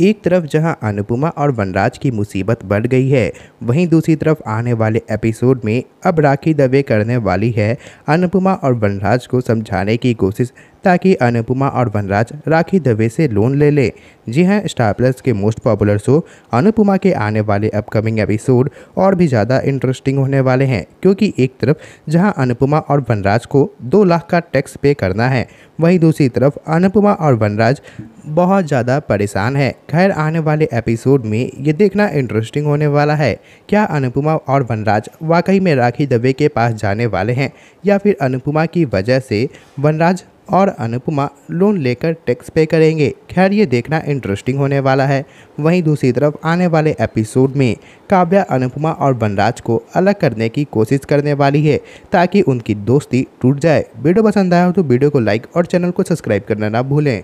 एक तरफ जहां अनुपमा और वनराज की मुसीबत बढ़ गई है वहीं दूसरी तरफ आने वाले एपिसोड में अब राखी दबे करने वाली है अनुपमा और वनराज को समझाने की कोशिश ताकि अनुपमा और वनराज राखी दबे से लोन ले लें जी हाँ स्टार प्लस के मोस्ट पॉपुलर शो अनुपमा के आने वाले अपकमिंग एपिसोड और भी ज़्यादा इंटरेस्टिंग होने वाले हैं क्योंकि एक तरफ जहां अनुपमा और वनराज को दो लाख का टैक्स पे करना है वहीं दूसरी तरफ अनुपमा और वनराज बहुत ज़्यादा परेशान है खैर आने वाले एपिसोड में ये देखना इंटरेस्टिंग होने वाला है क्या अनुपमा और वनराज वाकई में राखी दबे के पास जाने वाले हैं या फिर अनुपमा की वजह से वनराज और अनुपमा लोन लेकर टैक्स पे करेंगे खैर ये देखना इंटरेस्टिंग होने वाला है वहीं दूसरी तरफ आने वाले एपिसोड में काव्या अनुपमा और वनराज को अलग करने की कोशिश करने वाली है ताकि उनकी दोस्ती टूट जाए वीडियो पसंद आया हो तो वीडियो को लाइक और चैनल को सब्सक्राइब करना ना भूलें